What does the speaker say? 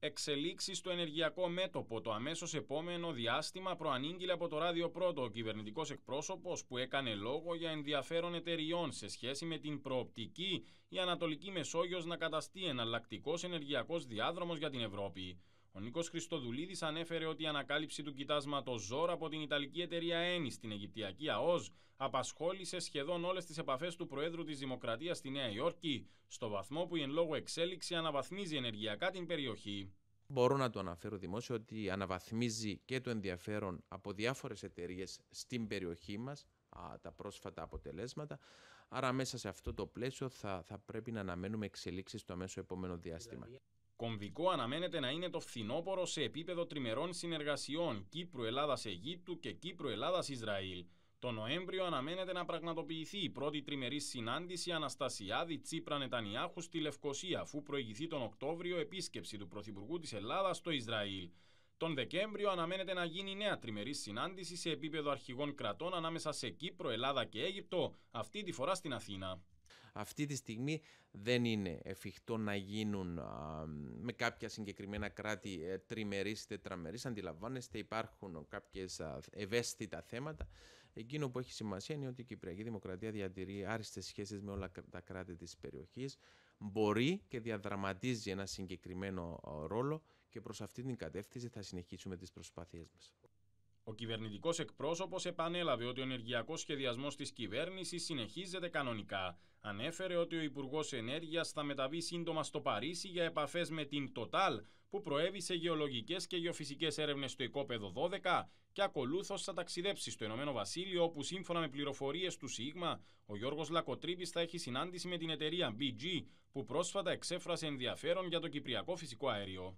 Εξελίξεις στο ενεργειακό μέτωπο. Το αμέσως επόμενο διάστημα προανήγγειλε από το Ράδιο Πρώτο ο κυβερνητικός εκπρόσωπος που έκανε λόγο για ενδιαφέρον εταιριών σε σχέση με την προοπτική η Ανατολική Μεσόγειος να καταστεί εναλλακτικός ενεργειακός διάδρομος για την Ευρώπη. Ο Νίκος Χριστοδουλίδης ανέφερε ότι η ανακάλυψη του κοιτάσματος Ζόρ από την Ιταλική εταιρεία ΕΝΗ στην Αιγυπτιακή ΑΟΣ απασχόλησε σχεδόν όλες τις επαφές του Προέδρου της Δημοκρατίας στη Νέα Υόρκη, στο βαθμό που η εν λόγω εξέλιξη αναβαθμίζει ενεργειακά την περιοχή. Μπορώ να το αναφέρω δημόσιο ότι αναβαθμίζει και το ενδιαφέρον από διάφορες εταιρείες στην περιοχή μας τα πρόσφατα αποτελέσματα. Άρα μέσα σε αυτό το πλαίσιο θα, πρέπει να αναμένουμε εξελίξεις στο μέσο επόμενο διάστημα. Κομβικό αναμένεται να είναι το φθινόπορο σε επίπεδο τριμερών συνεργασιών Κύπρου-Ελλάδα-Αιγύπτου και Κύπρου-Ελλάδα-Ισραήλ. Το Νοέμβριο αναμένεται να πραγματοποιηθεί η πρώτη τριμερή συνάντηση Αναστασιάδη Τσίπρα Νετανιάχου στη Λευκοσία, αφού προηγηθεί τον Οκτώβριο επίσκεψη του Πρωθυπουργού της Ελλάδας στο Ισραήλ. Τον Δεκέμβριο αναμένεται να γίνει νέα τριμερή συνάντηση σε επίπεδο αρχηγών κρατών ανάμεσα σε Κύπρο, Ελλάδα και Αίγυπτο, αυτή τη φορά στην Αθήνα. Αυτή τη στιγμή δεν είναι εφικτό να γίνουν με κάποια συγκεκριμένα κράτη ε, που έχει σημασία είναι ότι η Κυπριακή ευαισθητα θεματα εκεινο διατηρεί άριστες σχέσεις με όλα τα κράτη της περιοχής. Μπορεί και διαδραματίζει ένα συγκεκριμένο ρόλο και προς αυτήν την κατεύθυνση θα συνεχίσουμε τις προσπάθειές μας. Ο κυβερνητικός εκπρόσωπος επανέλαβε ότι ο ενεργειακός σχεδιασμός της κυβέρνησης συνεχίζεται κανονικά. Ανέφερε ότι ο Υπουργός Ενέργειας θα μεταβεί σύντομα στο Παρίσι για επαφές με την Total, που προέβησε σε γεωλογικές και γεωφυσικές έρευνες στο οικόπεδο 12 και ακολούθως θα ταξιδέψει στο Ηνωμένο Βασίλειο, όπου σύμφωνα με πληροφορίες του ΣΥΓΜΑ, ο Γιώργος Λακοτρίπη θα έχει συνάντηση με την εταιρεία BG, που πρόσφατα εξέφρασε ενδιαφέρον για το κυπριακό φυσικό αέριο.